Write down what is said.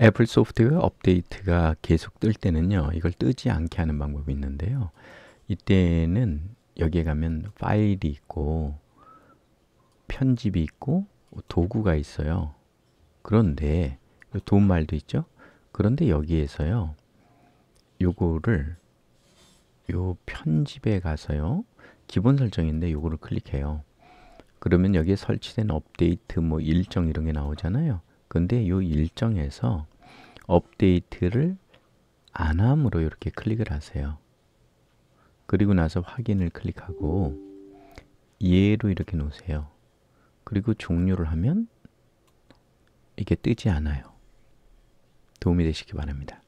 애플 소프트웨어 업데이트가 계속 뜰 때는요 이걸 뜨지 않게 하는 방법이 있는데요 이때는 여기에 가면 파일이 있고 편집이 있고 도구가 있어요 그런데 그 도움말도 있죠 그런데 여기에서요 요거를 요 편집에 가서요 기본 설정인데 요거를 클릭해요 그러면 여기에 설치된 업데이트 뭐 일정 이런 게 나오잖아요 근데 이 일정에서 업데이트를 안 함으로 이렇게 클릭을 하세요. 그리고 나서 확인을 클릭하고 예로 이렇게 놓으세요. 그리고 종료를 하면 이게 뜨지 않아요. 도움이 되시기 바랍니다.